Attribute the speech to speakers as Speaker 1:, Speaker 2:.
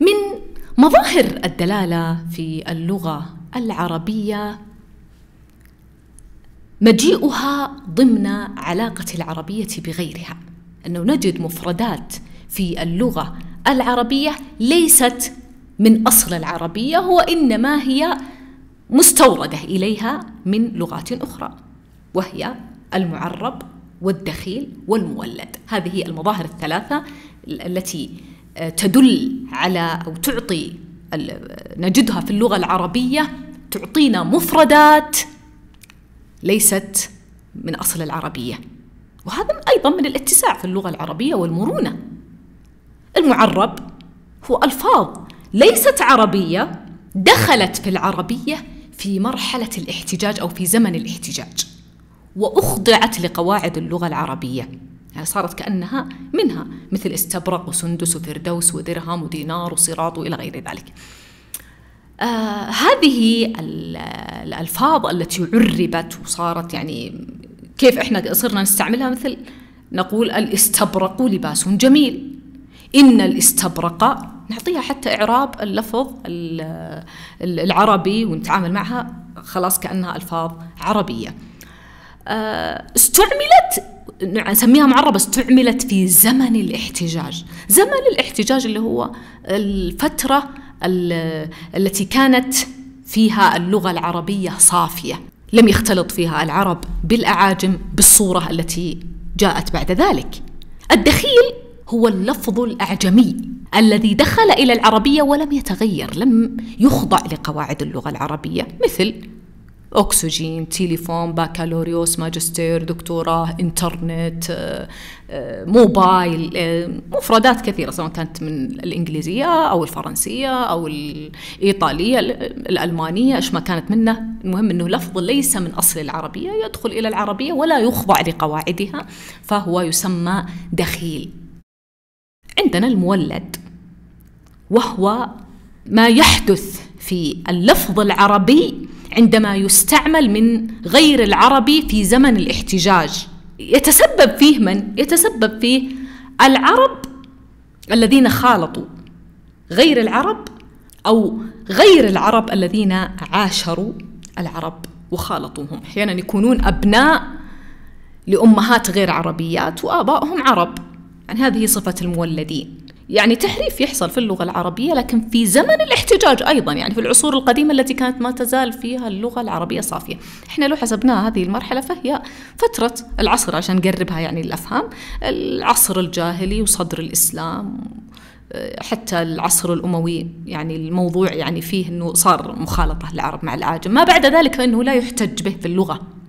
Speaker 1: من مظاهر الدلاله في اللغه العربيه مجيئها ضمن علاقه العربيه بغيرها انه نجد مفردات في اللغه العربيه ليست من اصل العربيه وانما هي مستورده اليها من لغات اخرى وهي المعرب والدخيل والمولد هذه المظاهر الثلاثه التي آه، تدل على او تعطي نجدها في اللغه العربيه تعطينا مفردات ليست من اصل العربيه وهذا ايضا من الاتساع في اللغه العربيه والمرونه المعرب هو الفاظ ليست عربيه دخلت في العربيه في مرحله الاحتجاج او في زمن الاحتجاج واخضعت لقواعد اللغه العربيه يعني صارت كأنها منها مثل استبرق وسندس وفردوس ودرهم ودينار وصراط وإلى غير ذلك آه هذه الألفاظ التي عربت وصارت يعني كيف إحنا صرنا نستعملها مثل نقول الاستبرق لباس جميل إن الاستبرق نعطيها حتى إعراب اللفظ العربي ونتعامل معها خلاص كأنها ألفاظ عربية آه، استعملت نسميها معربة بس استعملت في زمن الاحتجاج زمن الاحتجاج اللي هو الفتره التي كانت فيها اللغه العربيه صافيه لم يختلط فيها العرب بالاعاجم بالصوره التي جاءت بعد ذلك الدخيل هو اللفظ الاعجمي الذي دخل الى العربيه ولم يتغير لم يخضع لقواعد اللغه العربيه مثل أكسجين تليفون بكالوريوس ماجستير دكتوراه إنترنت موبايل مفردات كثيرة سواء كانت من الإنجليزية أو الفرنسية أو الإيطالية الألمانية إيش ما كانت منه المهم أنه لفظ ليس من أصل العربية يدخل إلى العربية ولا يخضع لقواعدها فهو يسمى دخيل عندنا المولد وهو ما يحدث في اللفظ العربي عندما يستعمل من غير العربي في زمن الاحتجاج يتسبب فيه من؟ يتسبب فيه العرب الذين خالطوا غير العرب أو غير العرب الذين عاشروا العرب وخالطوهم أحيانا يكونون أبناء لأمهات غير عربيات وآبائهم عرب يعني هذه صفة المولدين يعني تحريف يحصل في اللغة العربية لكن في زمن الاحتجاج أيضا يعني في العصور القديمة التي كانت ما تزال فيها اللغة العربية صافية إحنا لو حسبناها هذه المرحلة فهي فترة العصر عشان نقربها يعني الأفهام العصر الجاهلي وصدر الإسلام حتى العصر الأموي يعني الموضوع يعني فيه أنه صار مخالطة العرب مع العاجم ما بعد ذلك فإنه لا يحتج به في اللغة